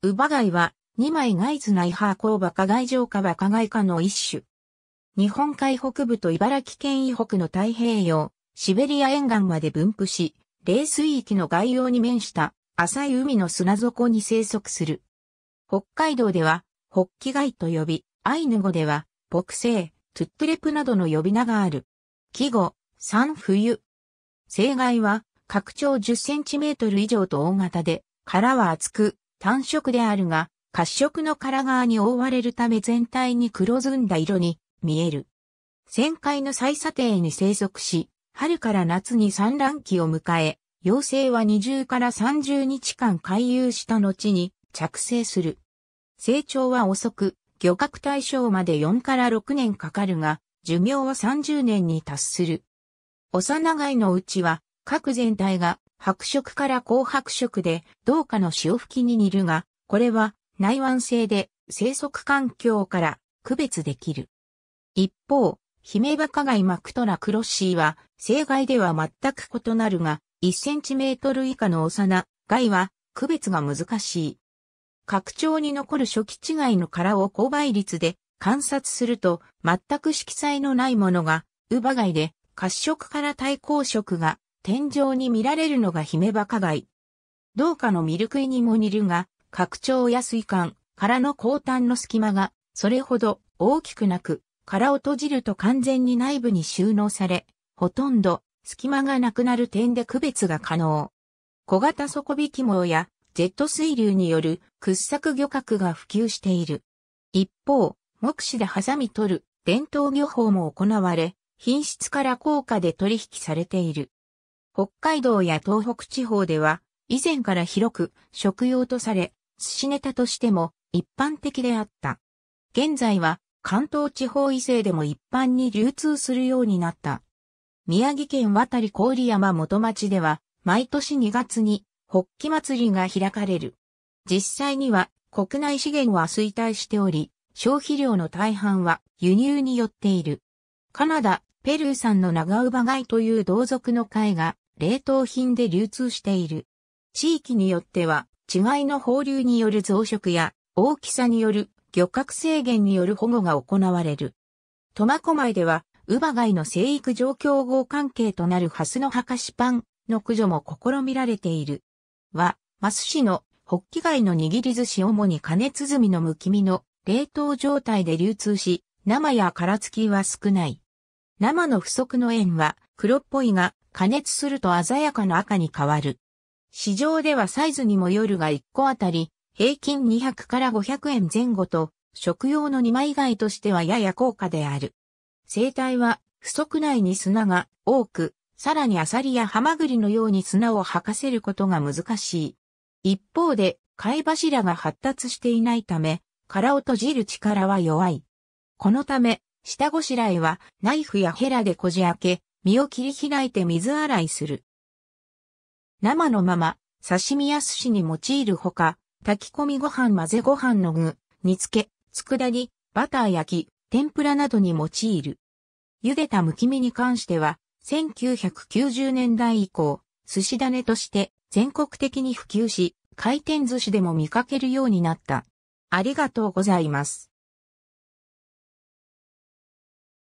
ウバガイは、二枚ガイズナイハーコーバカガイジョーカバカガイカの一種。日本海北部と茨城県以北の太平洋、シベリア沿岸まで分布し、冷水域の外洋に面した浅い海の砂底に生息する。北海道では、北ガイと呼び、アイヌ語では、北西、トゥットレプなどの呼び名がある。季語、三冬。生害は、拡張10センチメートル以上と大型で、殻は厚く、単色であるが、褐色の殻側に覆われるため全体に黒ずんだ色に見える。旋回の最査定に生息し、春から夏に産卵期を迎え、幼生は20から30日間回遊した後に着生する。成長は遅く、漁獲対象まで4から6年かかるが、寿命は30年に達する。幼貝のうちは核全体が白色から紅白色で銅化の潮吹きに似るが、これは内湾性で生息環境から区別できる。一方、ヒメバカガイマクトラクロッシーは、生害では全く異なるが、1センチメートル以下の幼、害は区別が難しい。拡張に残る初期違いの殻を高倍率で観察すると、全く色彩のないものが、ウバガイで、褐色から対抗色が天井に見られるのが姫バカイ。銅貨のミルクイにも似るが、拡張や水管殻の後端の隙間が、それほど大きくなく、殻を閉じると完全に内部に収納され、ほとんど隙間がなくなる点で区別が可能。小型底引き網やジェット水流による掘削漁獲が普及している。一方、目視で挟み取る伝統漁法も行われ、品質から高価で取引されている。北海道や東北地方では、以前から広く食用とされ、寿司ネタとしても一般的であった。現在は関東地方以西でも一般に流通するようになった。宮城県渡り郡山元町では、毎年2月に、ホッキ祭りが開かれる。実際には、国内資源は衰退しており、消費量の大半は輸入によっている。カナダ、ペルー産の長ウバ貝という同族の貝が冷凍品で流通している。地域によっては、違いの放流による増殖や、大きさによる漁獲制限による保護が行われる。苫小牧では、ウバガイの生育状況合関係となるハスの博士パンの駆除も試みられている。は、マス市のホッキ貝の握り寿司主に加熱済みのむき身の冷凍状態で流通し、生や殻付きは少ない。生の不足の円は黒っぽいが加熱すると鮮やかな赤に変わる。市場ではサイズにもよるが1個あたり平均200から500円前後と食用の2枚貝としてはやや高価である。生態は不足内に砂が多く、さらにアサリやハマグリのように砂を吐かせることが難しい。一方で貝柱が発達していないため、殻を閉じる力は弱い。このため、下ごしらえはナイフやヘラでこじ開け、身を切り開いて水洗いする。生のまま、刺身や寿司に用いるほか、炊き込みご飯混ぜご飯の具、煮付け、佃煮、バター焼き、天ぷらなどに用いる。茹でたむき身に関しては、1990年代以降、寿司種として全国的に普及し、回転寿司でも見かけるようになった。ありがとうございます。